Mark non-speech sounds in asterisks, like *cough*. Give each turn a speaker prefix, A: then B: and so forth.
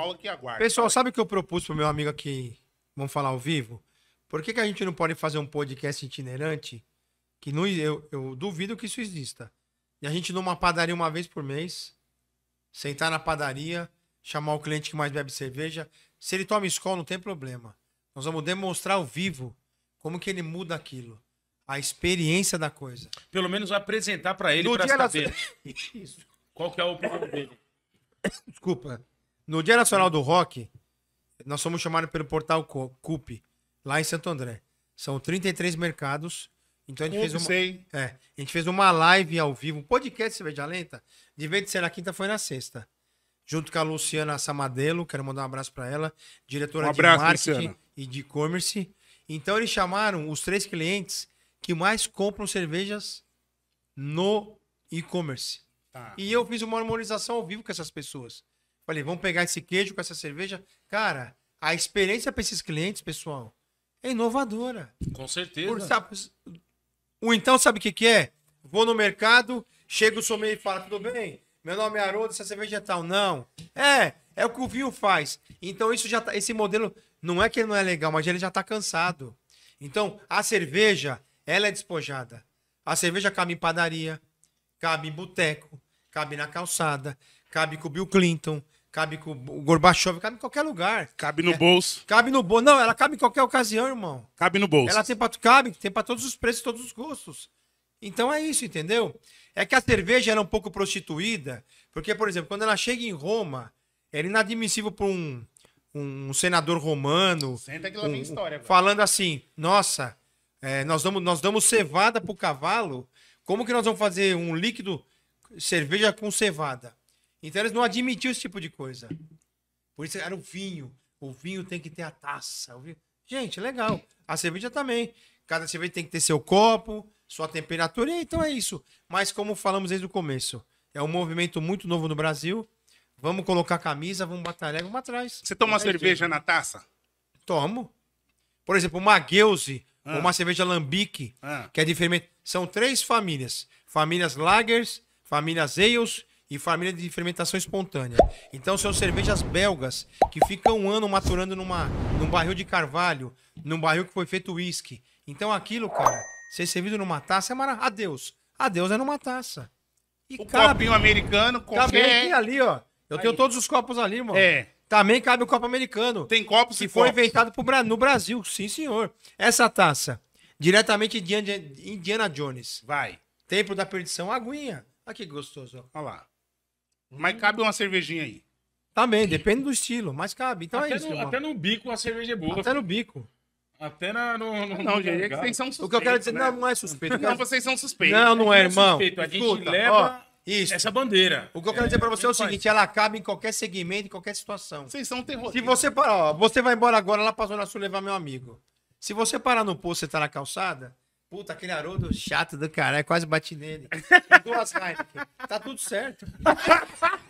A: Paulo que aguarda. Pessoal, sabe o que eu propus pro meu amigo aqui? Vamos falar ao vivo? Por que, que a gente não pode fazer um podcast itinerante? Que não, eu, eu duvido que isso exista. E a gente numa padaria uma vez por mês, sentar na padaria, chamar o cliente que mais bebe cerveja. Se ele toma escola, não tem problema. Nós vamos demonstrar ao vivo como que ele muda aquilo. A experiência da coisa. Pelo menos apresentar para ele para saber. Da... *laughs* Isso. Qual que é o problema dele. Desculpa. No Dia Nacional do Rock, nós somos chamados pelo portal CUP, lá em Santo André. São 33 mercados. Então a gente, fez uma, sei. é, a gente fez uma live ao vivo, um podcast Cerveja Lenta. De vez de ser na quinta, foi na sexta. Junto com a Luciana Samadelo, quero mandar um abraço para ela, diretora um abraço, de marketing Luciana. e de e-commerce. Então eles chamaram os três clientes que mais compram cervejas no e-commerce. Tá. E eu fiz uma harmonização ao vivo com essas pessoas. Falei, vamos pegar esse queijo com essa cerveja. Cara, a experiência para esses clientes, pessoal, é inovadora. Com certeza. Por, sabe, o então sabe o que, que é? Vou no mercado, chega o sommelier e fala, tudo bem? Meu nome é Haroldo, essa cerveja é tal. Não. É, é o que o vinho faz. Então, isso já tá, esse modelo, não é que ele não é legal, mas ele já está cansado. Então, a cerveja, ela é despojada. A cerveja cabe em padaria, cabe em boteco, cabe na calçada, cabe com o Bill Clinton, cabe com o Gorbachev, cabe em qualquer lugar. Cabe no é. bolso. Cabe no bolso. Não, ela cabe em qualquer ocasião, irmão. Cabe no bolso. Ela tem pra, cabe, tem para todos os preços, todos os gostos. Então é isso, entendeu? É que a cerveja era um pouco prostituída, porque, por exemplo, quando ela chega em Roma, era inadmissível para um, um senador romano. Senta que lá um, vem história. Falando assim: nossa, é, nós, damos, nós damos cevada pro cavalo, como que nós vamos fazer um líquido cerveja com cevada? Então eles não admitiam esse tipo de coisa. Por isso era o vinho. O vinho tem que ter a taça. Gente, legal. A cerveja também. Cada cerveja tem que ter seu copo, sua temperatura. Então é isso. Mas como falamos desde o começo, é um movimento muito novo no Brasil. Vamos colocar camisa, vamos batalhar, vamos atrás. Você toma uma cerveja na taça? Tomo. Por exemplo, uma Gueuze, ah. ou uma cerveja Lambique, ah. que é de fermento. São três famílias. Famílias Lagers, famílias Ales e família de fermentação espontânea. Então são cervejas belgas que ficam um ano maturando numa, num barril de carvalho, num barril que foi feito uísque. Então aquilo, cara, ser servido numa taça é maravilhoso. Adeus. Adeus é numa taça. E o cabe, copinho americano com cabe aqui, ali, ó. Eu Aí. tenho todos os copos ali, mano. É. Também cabe o copo americano. Tem copos que foi copos. inventado pro, no Brasil, sim, senhor. Essa taça, diretamente de Indiana Jones. Vai. Templo da Perdição, aguinha. Olha ah, que gostoso. Olha lá. Mas hum. cabe uma cervejinha aí. Também, depende do estilo, mas cabe. Então é até é isso. No, até no bico a cerveja é boa. Até no bico. Até na, no, no, não, gente, é que vocês são suspeitos. O que eu quero dizer né? não, não é né? suspeito. Não, vocês são suspeitos. Não, não é, é, irmão. Suspeito. A gente Escuta, leva ó, essa bandeira. O que eu quero é, dizer pra você é o faz. seguinte: ela cabe em qualquer segmento, em qualquer situação. Vocês são terroristas. Se você parar, ó, você vai embora agora lá pra Zona Sul levar meu amigo. Se você parar no posto, você tá na calçada, Puta, aquele Haroldo chato do caralho, quase bati nele. *laughs* Duas Heineken. Tá tudo certo. *laughs*